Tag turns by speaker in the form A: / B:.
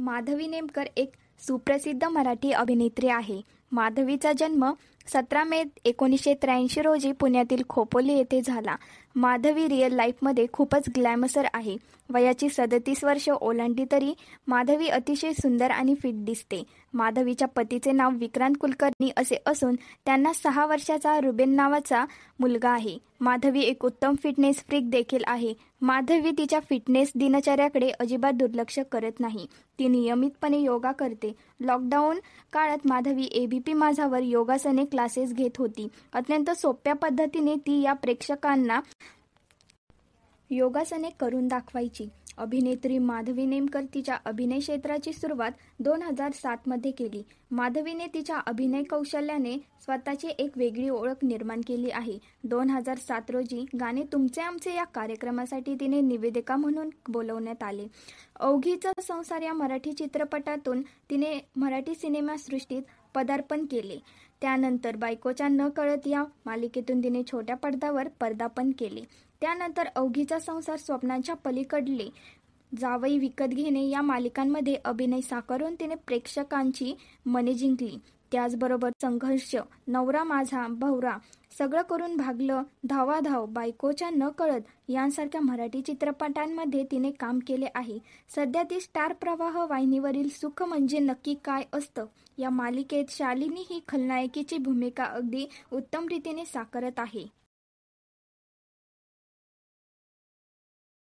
A: माधवी नेमकर एक सुप्रसिद्ध मराठी अभिनेत्री आहे माधवीचा जन्म सतरा मे एकोणीसशे त्र्याऐंशी रोजी पुण्यातील खोपोली येथे झाला माधवी रिअल लाईफमध्ये खूपच ग्लॅमसर आहे वयाची सदतीस वर्ष ओलांडली तरी माधवी अतिशय सुंदर आणि फिट दिसते माधवीच्या पतीचे नाव विक्रांत कुलकर्णी असे असून त्यांना सहा वर्षाचा रुबेन नावाचा मुलगा आहे माधवी एक उत्तम फिटनेस फ्रीक देखील आहे माधवी तिच्या फिटनेस दिनचर्याकडे अजिबात दुर्लक्ष करत नाही ती नियमितपणे योगा करते लॉकडाऊन काळात माधवी एबीपी माझावर योगासने क्लासेस घेत होती अत्यंत सोप्या पद्धतीने ती या प्रेक्षकांना योगासने करून दाखवायची अभिनेत्री माधवी नेमकर तिच्या अभिनय क्षेत्राची सुरुवात दोन हजार सातमध्ये केली माधवीने तिच्या अभिनय कौशल्याने स्वतःची एक वेगळी ओळख निर्माण केली आहे दोन हजार सात रोजी गाणे तुमचे आमचे या कार्यक्रमासाठी तिने निवेदिका म्हणून बोलवण्यात आले अवघीचा संसार या मराठी चित्रपटातून तिने मराठी सिनेमा सृष्टीत पदार्पण केले त्यानंतर बायकोच्या न कळत या मालिकेतून तिने छोट्या पडद्यावर पदार्पण केले त्यानंतर अवघीचा संसार स्वप्नांच्या पलीकडले जावई विकत घेणे या मालिकांमध्ये अभिनय साकारून तिने प्रेक्षकांची मने जिंकली त्याचबरोबर संघर्ष नवरा माझा भवरा सगळं करून भागलं धावाधाव बायकोच्या न कळत यांसारख्या मराठी चित्रपटांमध्ये तिने काम केले आहे सध्या ती स्टार प्रवाह वाहिनीवरील सुख म्हणजे नक्की काय असतं या मालिकेत शालिनी ही खलनायकीची भूमिका अगदी उत्तम रीतीने साकारत आहे